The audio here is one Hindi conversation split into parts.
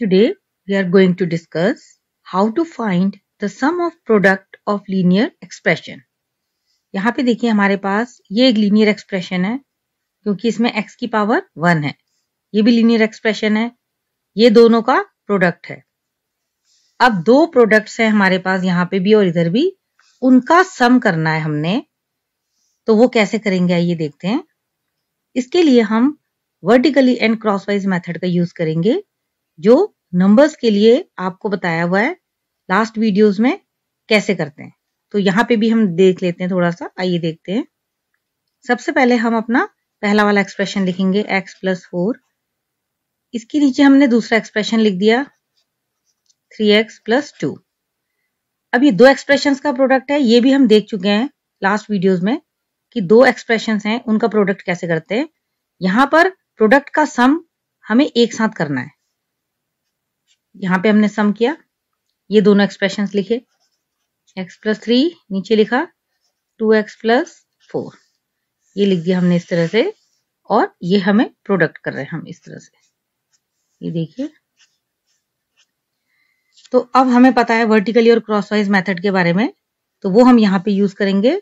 Today, we are going to discuss how to find the sum of product of linear expression. यहाँ पे देखिए हमारे पास ये एक लीनियर एक्सप्रेशन है क्योंकि इसमें x की पावर वन है ये भी लीनियर एक्सप्रेशन है ये दोनों का प्रोडक्ट है अब दो प्रोडक्ट्स हैं हमारे पास यहाँ पे भी और इधर भी उनका सम करना है हमने तो वो कैसे करेंगे ये देखते हैं इसके लिए हम वर्टिकली एंड क्रॉसवाइज मेथड का यूज करेंगे जो नंबर्स के लिए आपको बताया हुआ है लास्ट वीडियोस में कैसे करते हैं तो यहाँ पे भी हम देख लेते हैं थोड़ा सा आइए देखते हैं सबसे पहले हम अपना पहला वाला एक्सप्रेशन लिखेंगे x प्लस फोर इसके नीचे हमने दूसरा एक्सप्रेशन लिख दिया थ्री एक्स प्लस टू अब ये दो एक्सप्रेशन का प्रोडक्ट है ये भी हम देख चुके हैं लास्ट वीडियोज में कि दो एक्सप्रेशन हैं उनका प्रोडक्ट कैसे करते हैं यहां पर प्रोडक्ट का सम हमें एक साथ करना है यहाँ पे हमने सम किया ये दोनों एक्सप्रेशन लिखे एक्स प्लस थ्री नीचे लिखा टू एक्स प्लस फोर ये लिख दिया हमने इस तरह से और ये हमें प्रोडक्ट कर रहे हैं हम इस तरह से ये देखिए तो अब हमें पता है वर्टिकली और क्रॉसवाइज मेथड के बारे में तो वो हम यहाँ पे यूज करेंगे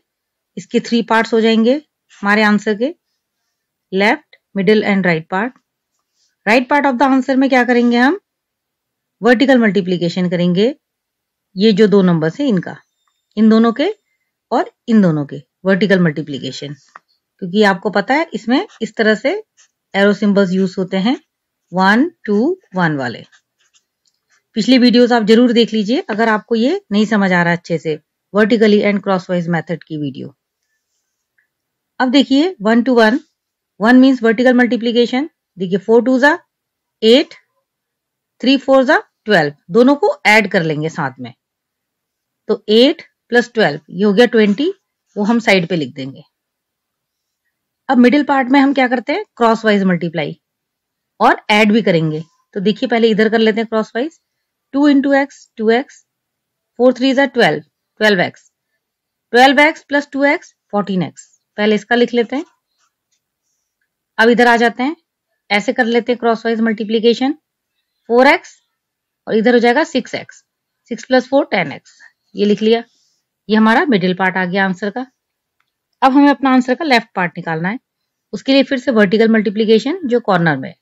इसके थ्री पार्ट्स हो जाएंगे हमारे आंसर के left middle and right part right part of the answer में क्या करेंगे हम वर्टिकल मल्टीप्लीकेशन करेंगे ये जो दो नंबर है इनका इन दोनों के और इन दोनों के वर्टिकल मल्टीप्लीकेशन क्योंकि आपको पता है इसमें इस तरह से एरो सिंबल्स यूज होते हैं वन टू वन वाले पिछली वीडियोस आप जरूर देख लीजिए अगर आपको ये नहीं समझ आ रहा अच्छे से वर्टिकली एंड क्रॉसवाइज मेथड की वीडियो अब देखिए one two one one means vertical multiplication देखिए फोर टू जा एट थ्री फोर जा ट्वेल्व दोनों को ऐड कर लेंगे साथ में तो एट प्लस ट्वेल्व ये हो गया ट्वेंटी वो हम साइड पे लिख देंगे अब मिडिल पार्ट में हम क्या करते हैं क्रॉस वाइज मल्टीप्लाई और ऐड भी करेंगे तो देखिए पहले इधर कर लेते हैं crosswise two into x two x four three जा twelve twelve x twelve x plus two x fourteen x पहले इसका लिख लेते हैं अब इधर आ जाते हैं ऐसे कर लेते हैं crosswise multiplication four x और इधर हो जाएगा six x six plus four ten x ये लिख लिया ये हमारा मिडिल पार्ट आ गया आंसर का अब हमें अपना आंसर का लेफ्ट पार्ट निकालना है उसके लिए फिर से वर्टिकल मल्टीप्लीकेशन जो कॉर्नर में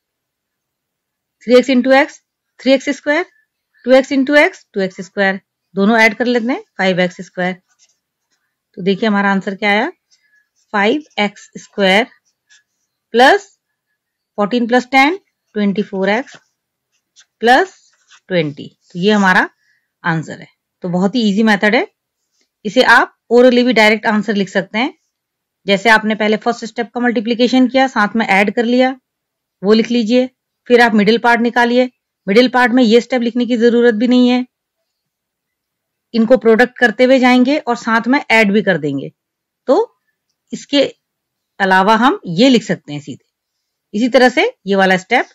three x into x three x square two x into x two x square दोनों ऐड कर लेते हैं फाइव एक्स स्क्वायर तो देखिए हमारा आंसर क्या आया five x square plus fourteen plus ten twenty four x plus twenty तो ये हमारा आंसर है तो बहुत ही इजी मेथड है इसे आप ओरली भी डायरेक्ट आंसर लिख सकते हैं जैसे आपने पहले फर्स्ट स्टेप का मल्टीप्लीकेशन किया साथ में ऐड कर लिया वो लिख लीजिए फिर आप मिडिल पार्ट निकालिए मिडिल पार्ट में ये स्टेप लिखने की जरूरत भी नहीं है इनको प्रोडक्ट करते हुए जाएंगे और साथ में ऐड भी कर देंगे तो इसके अलावा हम ये लिख सकते हैं सीधे इसी तरह से ये वाला स्टेप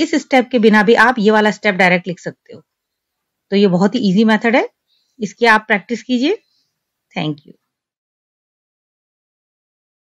इस स्टेप के बिना भी आप ये वाला स्टेप डायरेक्ट लिख सकते हो तो ये बहुत ही इजी मेथड है इसकी आप प्रैक्टिस कीजिए थैंक यू